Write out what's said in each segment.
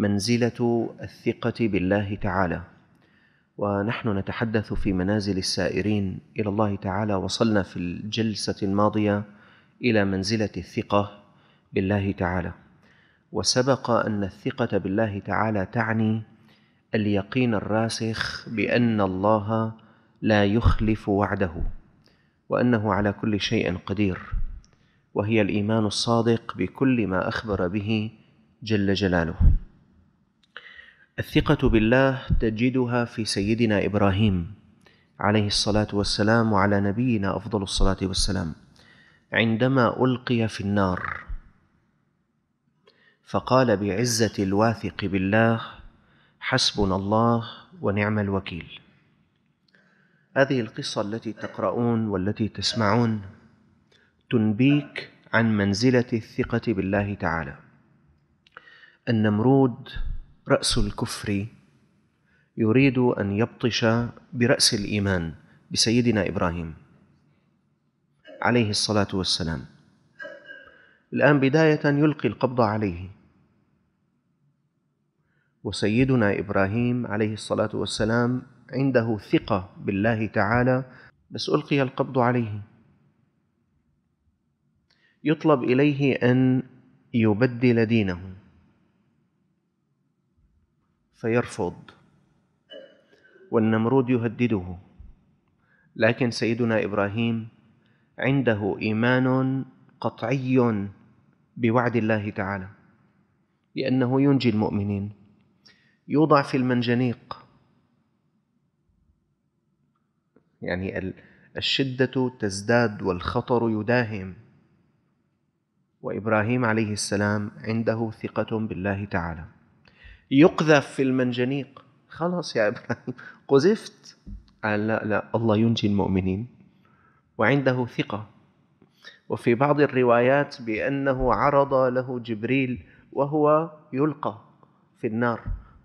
منزله الثقه بالله تعالى ونحن نتحدث في منازل السائرين الى الله تعالى وصلنا في الجلسه الماضيه الى منزله الثقه بالله تعالى وسبق ان الثقه بالله تعالى تعني اليقين الراسخ بان الله لا يخلف وعده وانه على كل شيء قدير وهي الايمان الصادق بكل ما اخبر به جل جلاله الثقة بالله تجدها في سيدنا إبراهيم عليه الصلاة والسلام وعلى نبينا أفضل الصلاة والسلام عندما ألقي في النار فقال بعزة الواثق بالله حسبنا الله ونعم الوكيل هذه القصة التي تقرؤون والتي تسمعون تنبيك عن منزلة الثقة بالله تعالى النمرود راس الكفر يريد ان يبطش براس الايمان بسيدنا ابراهيم عليه الصلاه والسلام الان بدايه يلقي القبض عليه وسيدنا ابراهيم عليه الصلاه والسلام عنده ثقه بالله تعالى بس القي القبض عليه يطلب اليه ان يبدل دينه فيرفض والنمرود يهدده لكن سيدنا ابراهيم عنده ايمان قطعي بوعد الله تعالى لانه ينجي المؤمنين يوضع في المنجنيق يعني الشده تزداد والخطر يداهم وابراهيم عليه السلام عنده ثقه بالله تعالى يقذف في المنجنيق خلاص يا ابراهيم قذفت قال لا لا الله ينجي المؤمنين وعنده ثقه وفي بعض الروايات بانه عرض له جبريل وهو يلقى في النار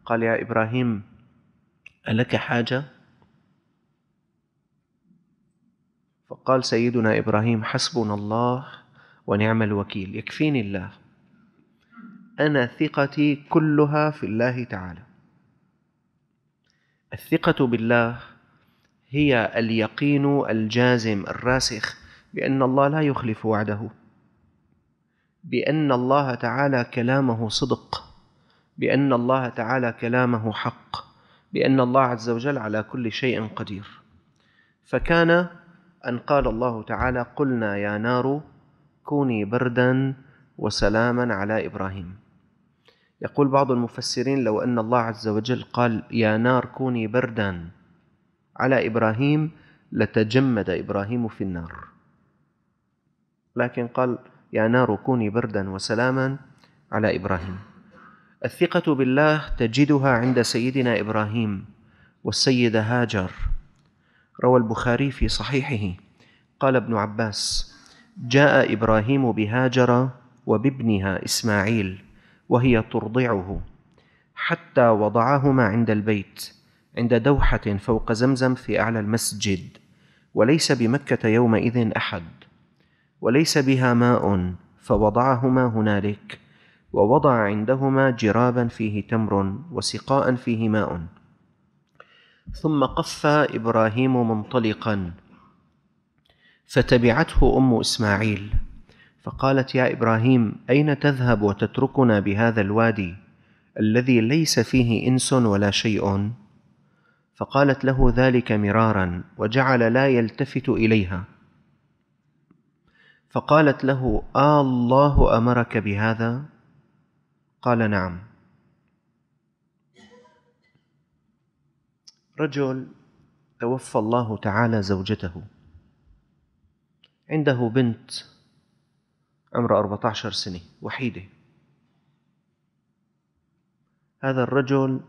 قال يا ابراهيم الك حاجه فقال سيدنا ابراهيم حسبنا الله ونعم الوكيل يكفيني الله أنا ثقتي كلها في الله تعالى الثقة بالله هي اليقين الجازم الراسخ بأن الله لا يخلف وعده بأن الله تعالى كلامه صدق بأن الله تعالى كلامه حق بأن الله عز وجل على كل شيء قدير فكان أن قال الله تعالى قلنا يا نار كوني بردا وسلاما على إبراهيم يقول بعض المفسرين لو أن الله عز وجل قال يا نار كوني بردا على إبراهيم لتجمد إبراهيم في النار لكن قال يا نار كوني بردا وسلاما على إبراهيم الثقة بالله تجدها عند سيدنا إبراهيم والسيدة هاجر روى البخاري في صحيحه قال ابن عباس جاء إبراهيم بهاجر وبابنها إسماعيل وهي ترضعه حتى وضعهما عند البيت عند دوحه فوق زمزم في اعلى المسجد وليس بمكه يومئذ احد وليس بها ماء فوضعهما هنالك ووضع عندهما جرابا فيه تمر وسقاء فيه ماء ثم قف ابراهيم منطلقا فتبعته ام اسماعيل فقالت يا ابراهيم اين تذهب وتتركنا بهذا الوادي الذي ليس فيه انس ولا شيء فقالت له ذلك مرارا وجعل لا يلتفت اليها فقالت له آه الله امرك بهذا قال نعم رجل توفى الله تعالى زوجته عنده بنت عمره 14 سنة وحيدة هذا الرجل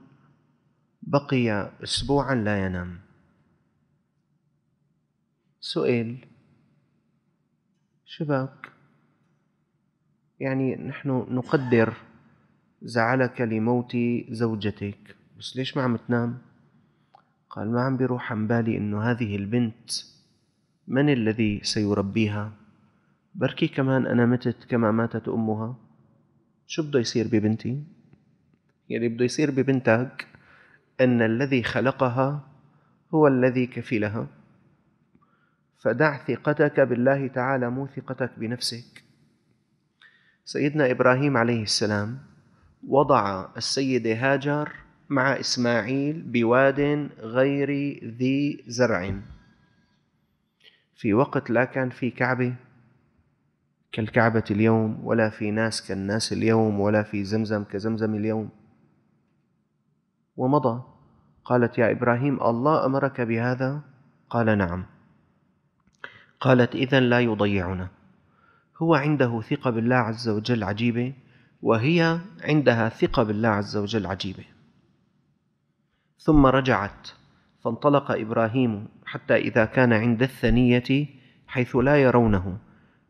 بقي أسبوعا لا ينام سئل شبك يعني نحن نقدر زعلك لموت زوجتك بس ليش ما عم تنام قال ما عم بيروح عن بالي انه هذه البنت من الذي سيربيها بركي كمان أنا متت كما ماتت أمها شو بده يصير ببنتي؟ يلي يعني بده يصير ببنتك أن الذي خلقها هو الذي كفلها فدع ثقتك بالله تعالى مو ثقتك بنفسك سيدنا إبراهيم عليه السلام وضع السيدة هاجر مع إسماعيل بواد غير ذي زرع في وقت لا كان في كعبة كالكعبة اليوم ولا في ناس كالناس اليوم ولا في زمزم كزمزم اليوم ومضى قالت يا إبراهيم الله أمرك بهذا قال نعم قالت إذا لا يضيعنا هو عنده ثقة بالله عز وجل عجيبة وهي عندها ثقة بالله عز وجل عجيبة ثم رجعت فانطلق إبراهيم حتى إذا كان عند الثنية حيث لا يرونه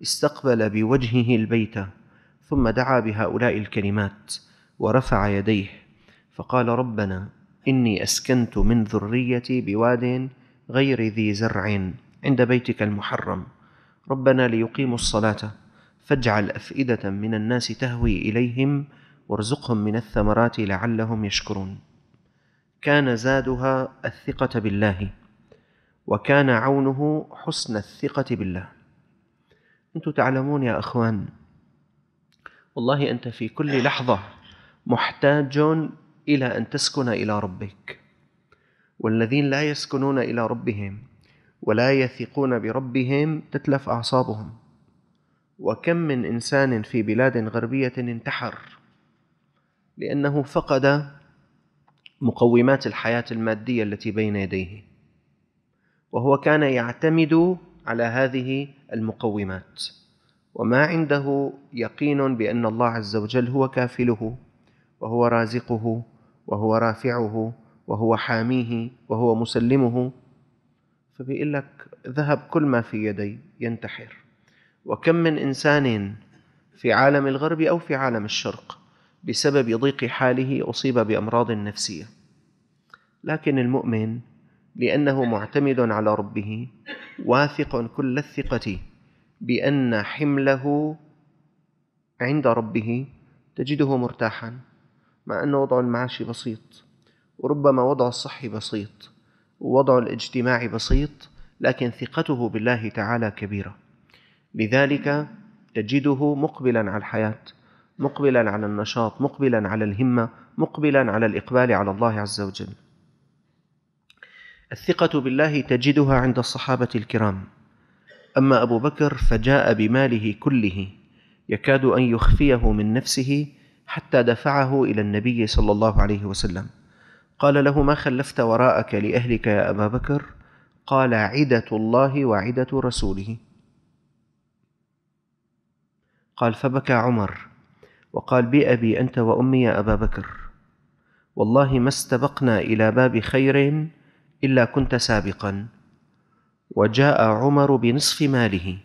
استقبل بوجهه البيت ثم دعا بهؤلاء الكلمات ورفع يديه فقال ربنا اني اسكنت من ذريتي بواد غير ذي زرع عند بيتك المحرم ربنا ليقيموا الصلاه فاجعل افئده من الناس تهوي اليهم وارزقهم من الثمرات لعلهم يشكرون كان زادها الثقه بالله وكان عونه حسن الثقه بالله انتم تعلمون يا اخوان والله انت في كل لحظه محتاج الى ان تسكن الى ربك والذين لا يسكنون الى ربهم ولا يثقون بربهم تتلف اعصابهم وكم من انسان في بلاد غربيه انتحر لانه فقد مقومات الحياه الماديه التي بين يديه وهو كان يعتمد على هذه المقومات وما عنده يقين بان الله عز وجل هو كافله وهو رازقه وهو رافعه وهو حاميه وهو مسلمه فبيقول لك ذهب كل ما في يدي ينتحر وكم من انسان في عالم الغرب او في عالم الشرق بسبب ضيق حاله اصيب بامراض نفسيه لكن المؤمن لانه معتمد على ربه واثق كل الثقة بأن حمله عند ربه تجده مرتاحا مع أن وضع المعاش بسيط وربما وضع الصحي بسيط ووضع الاجتماع بسيط لكن ثقته بالله تعالى كبيرة لذلك تجده مقبلا على الحياة مقبلا على النشاط مقبلا على الهمة مقبلا على الإقبال على الله عز وجل الثقة بالله تجدها عند الصحابة الكرام أما أبو بكر فجاء بماله كله يكاد أن يخفيه من نفسه حتى دفعه إلى النبي صلى الله عليه وسلم قال له ما خلفت وراءك لأهلك يا أبا بكر قال عدة الله وعدة رسوله قال فبكى عمر وقال بأبي أنت وأمي يا أبا بكر والله ما استبقنا إلى باب خير الا كنت سابقا وجاء عمر بنصف ماله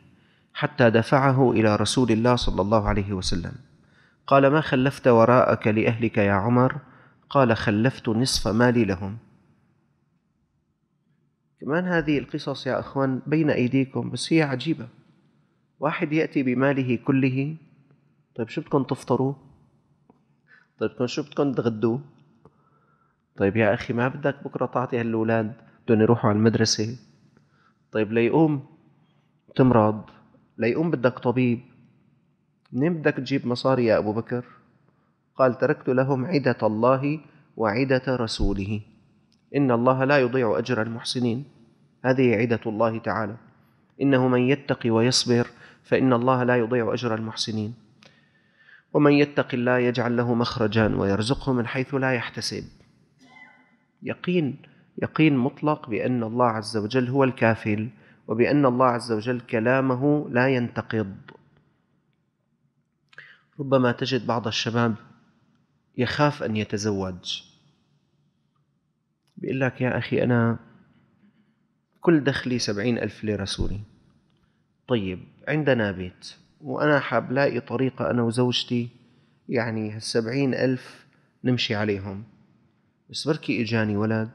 حتى دفعه الى رسول الله صلى الله عليه وسلم قال ما خلفت وراءك لاهلك يا عمر قال خلفت نصف مالي لهم كمان هذه القصص يا اخوان بين ايديكم بس هي عجيبه واحد ياتي بماله كله طيب شو بدكم تفطروا طيب شو بدكم تغدوا طيب يا أخي ما بدك بكرة تعطي هالولاد بدهم يروحوا على المدرسة طيب ليقوم تمرض ليقوم بدك طبيب منين بدك تجيب مصاري يا أبو بكر قال تركت لهم عدة الله وعدة رسوله إن الله لا يضيع أجر المحسنين هذه عدة الله تعالى إنه من يتقي ويصبر فإن الله لا يضيع أجر المحسنين ومن يتق الله يجعل له مخرجا ويرزقه من حيث لا يحتسب يقين يقين مطلق بأن الله عز وجل هو الكافل وبأن الله عز وجل كلامه لا ينتقض ربما تجد بعض الشباب يخاف أن يتزوج بيقول لك يا أخي أنا كل دخلي سبعين ألف ليرة سوري طيب عندنا بيت وأنا حاب لاقي طريقة أنا وزوجتي يعني هالسبعين ألف نمشي عليهم بس بركي اجاني ولد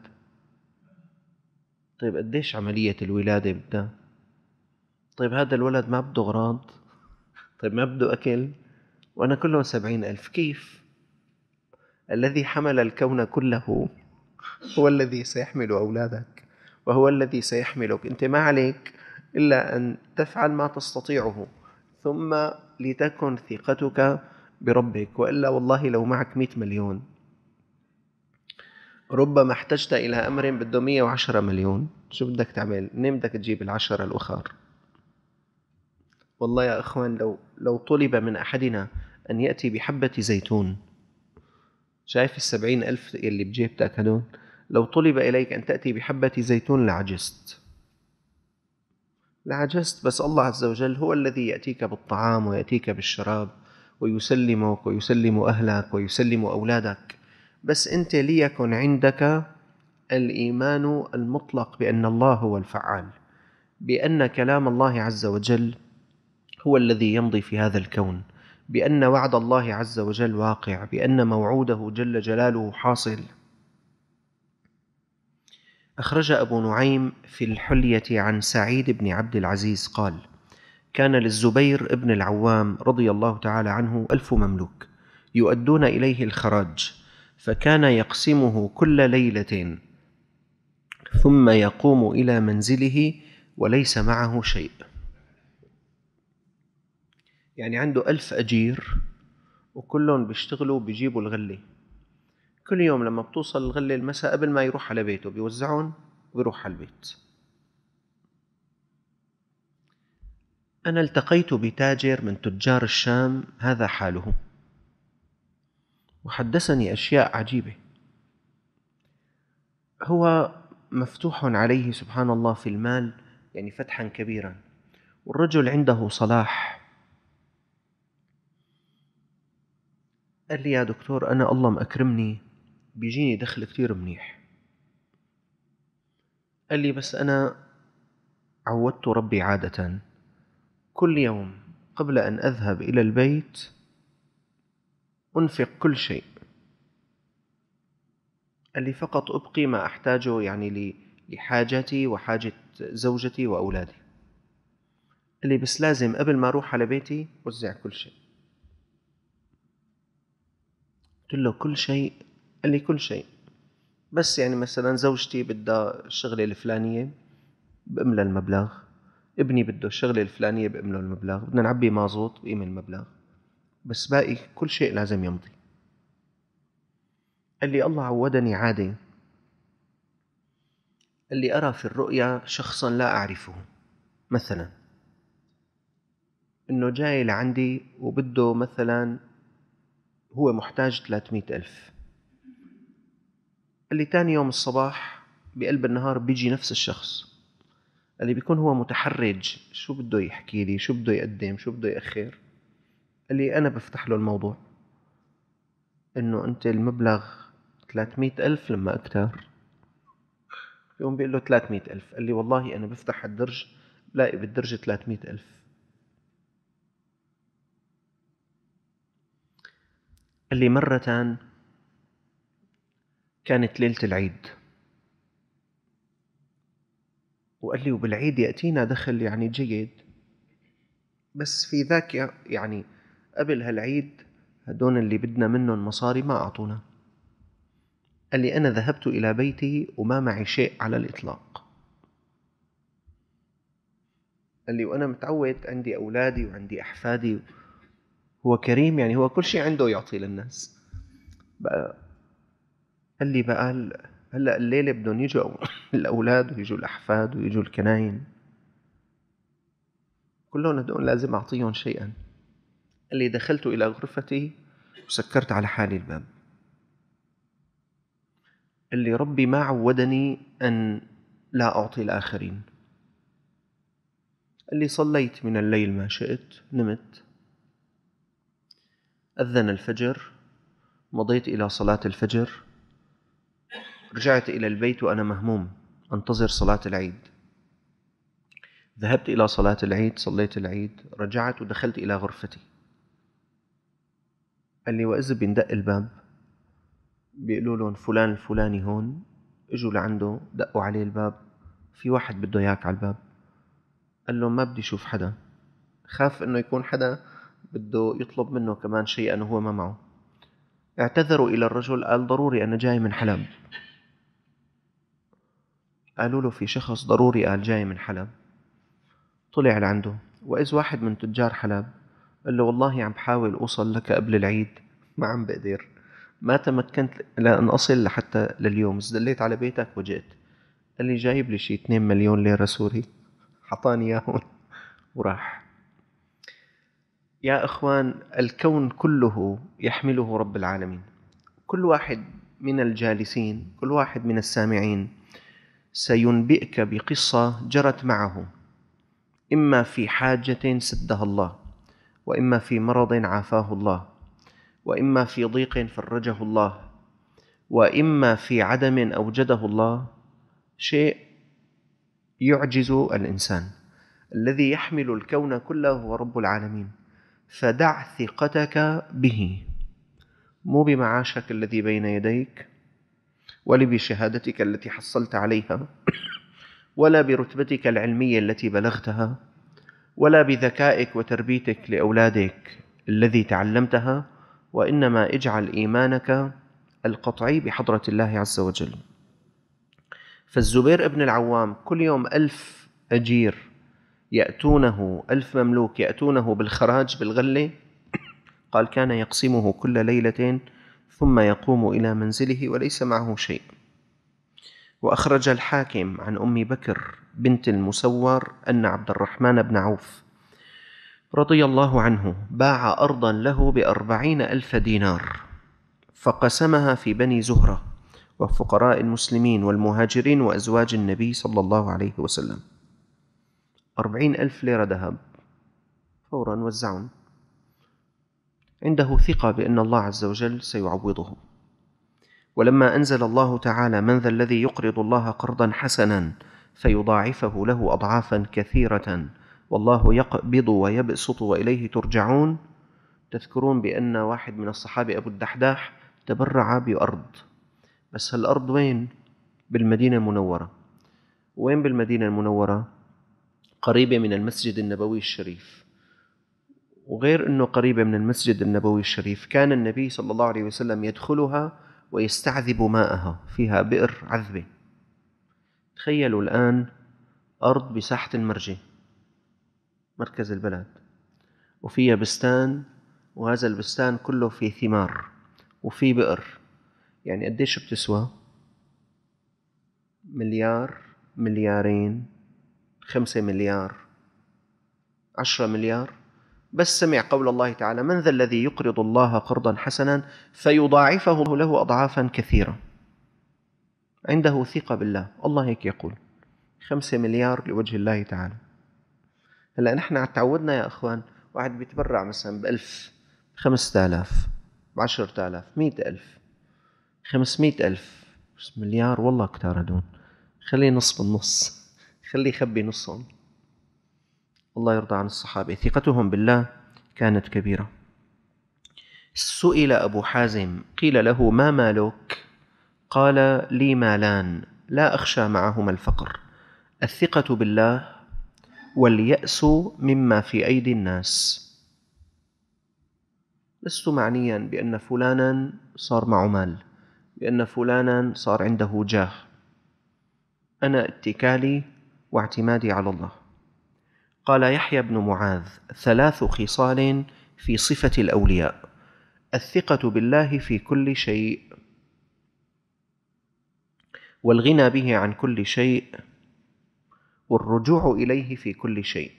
طيب قديش عملية الولادة بدها طيب هذا الولد ما بده غراض طيب ما بده أكل وأنا كله سبعين ألف كيف الذي حمل الكون كله هو الذي سيحمل أولادك وهو الذي سيحملك أنت ما عليك إلا أن تفعل ما تستطيعه ثم لتكن ثقتك بربك وإلا والله لو معك مئة مليون ربما احتجت إلى أمر بده 110 مليون شو بدك تعمل؟ منين بدك تجيب العشرة الأخر؟ والله يا إخوان لو لو طلب من أحدنا أن يأتي بحبة زيتون شايف السبعين ألف اللي بجيبتك هدول لو طلب إليك أن تأتي بحبة زيتون لعجزت لعجزت بس الله عز وجل هو الذي يأتيك بالطعام ويأتيك بالشراب ويسلمك ويسلم أهلك ويسلم أولادك بس انت ليكن عندك الايمان المطلق بان الله هو الفعال بان كلام الله عز وجل هو الذي يمضي في هذا الكون بان وعد الله عز وجل واقع بان موعوده جل جلاله حاصل اخرج ابو نعيم في الحليه عن سعيد بن عبد العزيز قال كان للزبير بن العوام رضي الله تعالى عنه الف مملوك يؤدون اليه الخراج فكان يقسمه كل ليله ثم يقوم الى منزله وليس معه شيء يعني عنده ألف أجير وكلهم بيشتغلوا بيجيبوا الغلة كل يوم لما بتوصل الغلة المساء قبل ما يروح على بيته بيوزعهم ويروح على البيت أنا التقيت بتاجر من تجار الشام هذا حاله وحدثني أشياء عجيبة هو مفتوح عليه سبحان الله في المال يعني فتحا كبيرا والرجل عنده صلاح قال لي يا دكتور أنا الله مأكرمني بيجيني دخل كتير منيح قال لي بس أنا عودت ربي عادة كل يوم قبل أن أذهب إلى البيت أنفق كل شيء قال لي فقط أبقي ما أحتاجه يعني لحاجتي وحاجة زوجتي وأولادي قال لي بس لازم قبل ما أروح على بيتي وزع كل شيء قلت له كل شيء قال لي كل شيء بس يعني مثلا زوجتي بدها الشغلة الفلانية بأملى المبلغ ابني بده الشغلة الفلانية بأملى المبلغ بدنا نعبي مازوت بقيم المبلغ بس باقي كل شيء لازم يمضي قال لي الله عودني عادة قال لي أرى في الرؤيا شخصا لا أعرفه مثلا إنه جاي لعندي وبده مثلا هو محتاج 300 ألف قال لي تاني يوم الصباح بقلب النهار بيجي نفس الشخص قال لي بيكون هو متحرج شو بده يحكي لي شو بده يقدم شو بده يأخر اللي أنا بفتح له الموضوع إنه أنت المبلغ 300 ألف لما أكتر يوم بيقول له 300 ألف قال لي والله أنا بفتح الدرج بلاقي بالدرج 300 ألف قال لي مرة كانت ليلة العيد وقال لي وبالعيد يأتينا دخل يعني جيد بس في ذاك يعني قبل هالعيد هدون اللي بدنا منهم مصاري ما أعطونا قال لي أنا ذهبت إلى بيتي وما معي شيء على الإطلاق قال لي وأنا متعود عندي أولادي وعندي أحفادي هو كريم يعني هو كل شيء عنده يعطي للناس بقى قال لي بقى هلا الليلة بدهم يجوا الأولاد ويجوا الأحفاد ويجوا الكناين كلهم هدول لازم أعطيهم شيئا قال لي دخلت إلى غرفتي وسكرت على حالي الباب قال لي ربي ما عودني أن لا أعطي الآخرين قال لي صليت من الليل ما شئت نمت أذن الفجر مضيت إلى صلاة الفجر رجعت إلى البيت وأنا مهموم أنتظر صلاة العيد ذهبت إلى صلاة العيد صليت العيد رجعت ودخلت إلى غرفتي قال لي وإذا بيندق الباب بيقولوا لهم فلان الفلاني هون اجوا لعنده دقوا عليه الباب في واحد بده اياك على الباب قال لهم ما بدي اشوف حدا خاف انه يكون حدا بده يطلب منه كمان شيء انه هو ما معه اعتذروا الى الرجل قال ضروري انا جاي من حلب قالوا له في شخص ضروري قال جاي من حلب طلع لعنده واذ واحد من تجار حلب قال له والله عم بحاول اوصل لك قبل العيد ما عم بقدر ما تمكنت لان اصل لحتى لليوم دليت على بيتك وجئت قال لي جايب لي شي 2 مليون ليره سوري حطاني اياهم وراح يا اخوان الكون كله يحمله رب العالمين كل واحد من الجالسين كل واحد من السامعين سينبئك بقصه جرت معه اما في حاجه سدها الله واما في مرض عافاه الله واما في ضيق فرجه الله واما في عدم اوجده الله شيء يعجز الانسان الذي يحمل الكون كله هو رب العالمين فدع ثقتك به مو بمعاشك الذي بين يديك ولا بشهادتك التي حصلت عليها ولا برتبتك العلميه التي بلغتها ولا بذكائك وتربيتك لاولادك الذي تعلمتها وانما اجعل ايمانك القطعي بحضره الله عز وجل فالزبير ابن العوام كل يوم ألف أجير يأتونه ألف مملوك يأتونه بالخراج بالغلة قال كان يقسمه كل ليلة ثم يقوم إلى منزله وليس معه شيء وأخرج الحاكم عن أم بكر بنت المسور أن عبد الرحمن بن عوف رضي الله عنه باع أرضا له بأربعين ألف دينار فقسمها في بني زهرة وفقراء المسلمين والمهاجرين وأزواج النبي صلى الله عليه وسلم أربعين ألف ليرة ذهب فورا وزعهم عنده ثقة بأن الله عز وجل سيعوضه ولما انزل الله تعالى من ذا الذي يقرض الله قرضا حسنا فيضاعفه له اضعافا كثيره والله يقبض ويبسط واليه ترجعون تذكرون بان واحد من الصحابه ابو الدحداح تبرع بارض بس هالارض وين بالمدينه المنوره وين بالمدينه المنوره قريبه من المسجد النبوي الشريف وغير انه قريبه من المسجد النبوي الشريف كان النبي صلى الله عليه وسلم يدخلها ويستعذب ماءها فيها بئر عذبة تخيلوا الآن أرض بساحة المرجة مركز البلد وفيها بستان وهذا البستان كله فيه ثمار وفيه بئر يعني قديش بتسوى مليار مليارين خمسة مليار عشرة مليار بس سمع قول الله تعالى من ذا الذي يقرض الله قرضا حسنا فيضاعفه له أضعافا كثيرة عنده ثقة بالله الله هيك يقول خمسة مليار لوجه الله تعالى هلا نحن تعودنا يا اخوان واحد بيتبرع مثلا ب 1000 آلاف ب ألف 100000 500000 مليار والله كتار هدول خليه نص بالنص خليه يخبي نصهم الله يرضى عن الصحابة ثقتهم بالله كانت كبيرة سئل أبو حازم قيل له ما مالك قال لي مالان لا أخشى معهما الفقر الثقة بالله واليأس مما في أيدي الناس لست معنيا بأن فلانا صار معه مال بأن فلانا صار عنده جاه أنا اتكالي واعتمادي على الله قال يحيى بن معاذ ثلاث خصال في صفه الاولياء الثقه بالله في كل شيء والغنى به عن كل شيء والرجوع اليه في كل شيء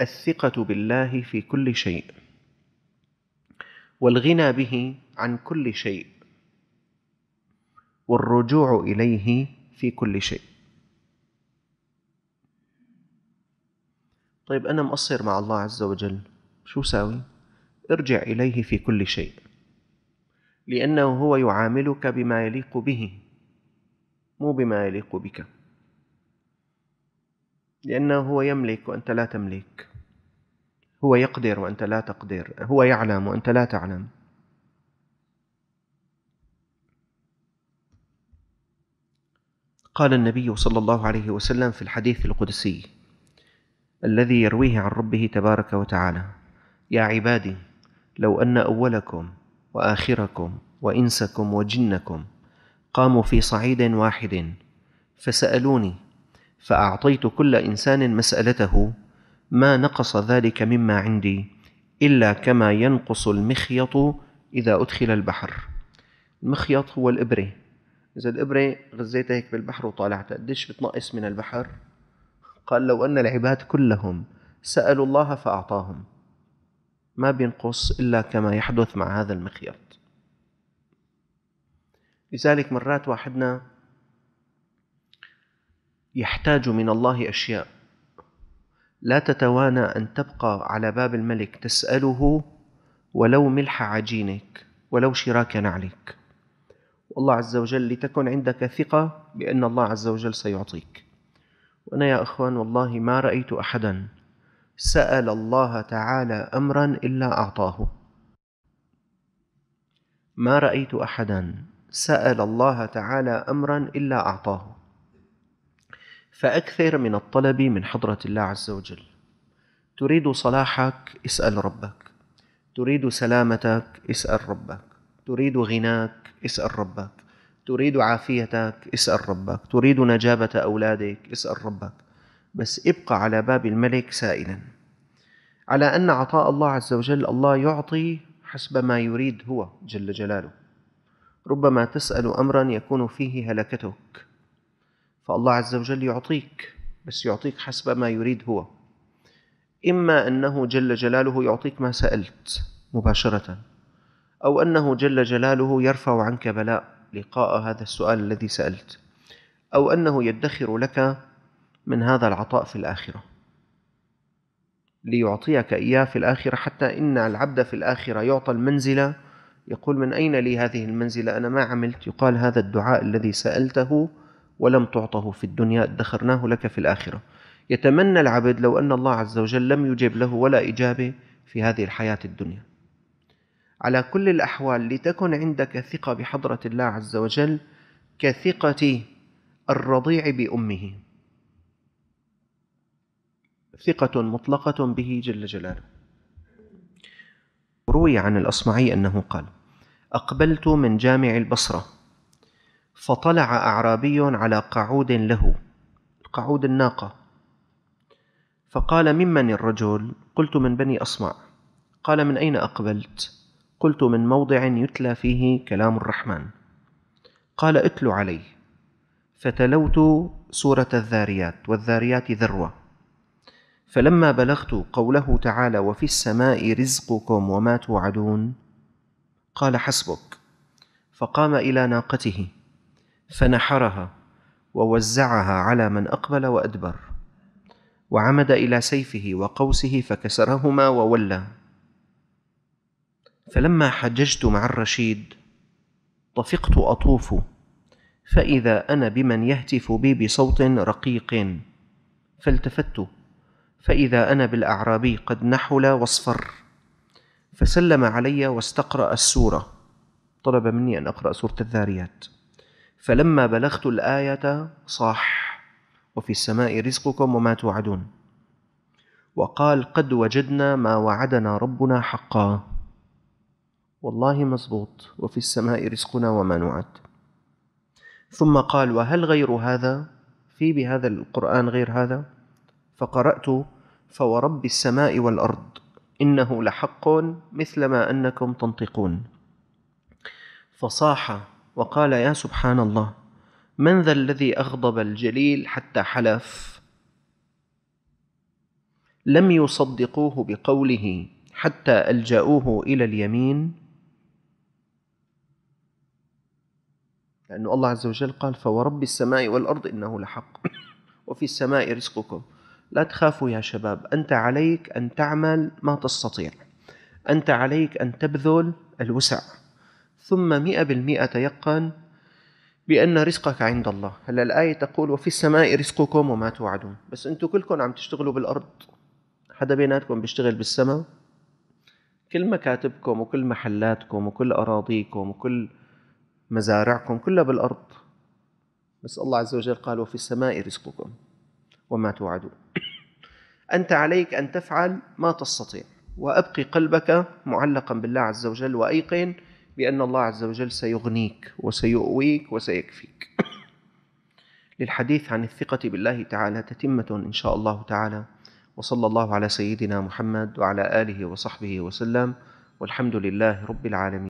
الثقه بالله في كل شيء والغنى به عن كل شيء والرجوع اليه في كل شيء طيب أنا مقصر مع الله عز وجل شو ساوي؟ ارجع إليه في كل شيء لأنه هو يعاملك بما يليق به مو بما يليق بك لأنه هو يملك وأنت لا تملك هو يقدر وأنت لا تقدر هو يعلم وأنت لا تعلم قال النبي صلى الله عليه وسلم في الحديث القدسي الذي يرويه عن ربه تبارك وتعالى يا عبادي لو ان اولكم واخركم وانسكم وجنكم قاموا في صعيد واحد فسالوني فاعطيت كل انسان مسالته ما نقص ذلك مما عندي الا كما ينقص المخيط اذا ادخل البحر المخيط هو الابره اذا الابره غزيتها هيك بالبحر وطالعتها قديش بتنقص من البحر قال لو أن العباد كلهم سألوا الله فأعطاهم ما بينقص إلا كما يحدث مع هذا المخيط لذلك مرات واحدنا يحتاج من الله أشياء لا تتوانى أن تبقى على باب الملك تسأله ولو ملح عجينك ولو شراك نعلك والله عز وجل لتكن عندك ثقة بأن الله عز وجل سيعطيك وأنا يا إخوان والله ما رأيت أحدا سأل الله تعالى أمرا إلا أعطاه ما رأيت أحدا سأل الله تعالى أمرا إلا أعطاه فأكثر من الطلب من حضرة الله عز وجل تريد صلاحك اسأل ربك تريد سلامتك اسأل ربك تريد غناك اسأل ربك تريد عافيتك اسأل ربك تريد نجابة أولادك اسأل ربك بس ابقى على باب الملك سائلا على أن عطاء الله عز وجل الله يعطي حسب ما يريد هو جل جلاله ربما تسأل أمرا يكون فيه هلكتك فالله عز وجل يعطيك بس يعطيك حسب ما يريد هو إما أنه جل جلاله يعطيك ما سألت مباشرة أو أنه جل جلاله يرفع عنك بلاء لقاء هذا السؤال الذي سألت أو أنه يدخر لك من هذا العطاء في الآخرة ليعطيك إياه في الآخرة حتى إن العبد في الآخرة يعطى المنزلة يقول من أين لي هذه المنزلة أنا ما عملت يقال هذا الدعاء الذي سألته ولم تعطه في الدنيا ادخرناه لك في الآخرة يتمنى العبد لو أن الله عز وجل لم يجب له ولا إجابة في هذه الحياة الدنيا على كل الأحوال لتكن عندك ثقة بحضرة الله عز وجل كثقة الرضيع بأمه ثقة مطلقة به جل جلاله روي عن الأصمعي أنه قال أقبلت من جامع البصرة فطلع أعرابي على قعود له قعود الناقة فقال ممن الرجل قلت من بني أصمع قال من أين أقبلت قلت من موضع يتلى فيه كلام الرحمن قال اتلو علي فتلوت سورة الذاريات والذاريات ذروة فلما بلغت قوله تعالى وفي السماء رزقكم وما توعدون قال حسبك فقام إلى ناقته فنحرها ووزعها على من أقبل وأدبر وعمد إلى سيفه وقوسه فكسرهما وولى فلما حججت مع الرشيد طفقت اطوف فاذا انا بمن يهتف بي بصوت رقيق فالتفت فاذا انا بالاعرابي قد نحل واصفر فسلم علي واستقرا السوره طلب مني ان اقرا سوره الذاريات فلما بلغت الايه صاح وفي السماء رزقكم وما توعدون وقال قد وجدنا ما وعدنا ربنا حقا والله مظبوط وفي السماء رزقنا وما نوعد ثم قال وهل غير هذا في بهذا القرآن غير هذا فقرأت فورب السماء والأرض إنه لحق مثل ما أنكم تنطقون فصاح وقال يا سبحان الله من ذا الذي أغضب الجليل حتى حلف لم يصدقوه بقوله حتى ألجأوه إلى اليمين لأنه الله عز وجل قال فورب السماء والأرض إنه لحق وفي السماء رزقكم لا تخافوا يا شباب أنت عليك أن تعمل ما تستطيع أنت عليك أن تبذل الوسع ثم مئة بالمئة تيقن بأن رزقك عند الله هلا الآية تقول وفي السماء رزقكم وما توعدون بس أنتم كلكم عم تشتغلوا بالأرض حدا بيناتكم بيشتغل بالسماء كل مكاتبكم وكل محلاتكم وكل أراضيكم وكل مزارعكم كلها بالأرض بس الله عز وجل قال وفي السماء رزقكم وما توعدون أنت عليك أن تفعل ما تستطيع وأبقي قلبك معلقا بالله عز وجل وأيقن بأن الله عز وجل سيغنيك وسيؤويك وسيكفيك للحديث عن الثقة بالله تعالى تتمة إن شاء الله تعالى وصلى الله على سيدنا محمد وعلى آله وصحبه وسلم والحمد لله رب العالمين